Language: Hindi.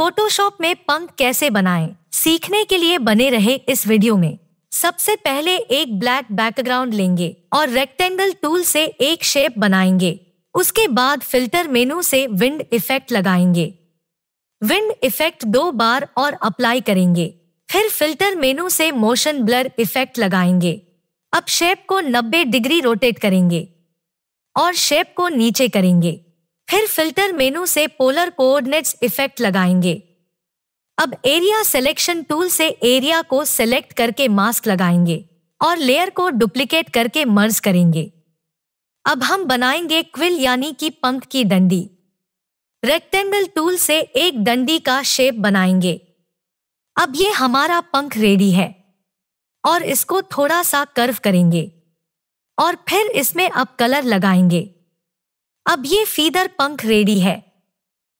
फोटोशॉप में पंख कैसे बनाएं सीखने के लिए बने रहे इस वीडियो में सबसे पहले एक ब्लैक बैकग्राउंड लेंगे और रेक्टेंगल टूल से एक शेप बनाएंगे उसके बाद फिल्टर मेनू से विंड इफेक्ट लगाएंगे विंड इफेक्ट दो बार और अप्लाई करेंगे फिर फिल्टर मेनू से मोशन ब्लर इफेक्ट लगाएंगे अब शेप को 90 डिग्री रोटेट करेंगे और शेप को नीचे करेंगे फिर फिल्टर मेनू से पोलर कोऑर्डिनेट्स इफेक्ट लगाएंगे अब एरिया सिलेक्शन टूल से एरिया को सिलेक्ट करके मास्क लगाएंगे और लेयर को डुप्लीकेट करके मर्ज करेंगे अब हम बनाएंगे क्विल यानी कि पंख की डंडी रेक्टेंगल टूल से एक डंडी का शेप बनाएंगे अब ये हमारा पंख रेडी है और इसको थोड़ा सा कर्व करेंगे और फिर इसमें अब कलर लगाएंगे अब ये फीदर पंख रेडी है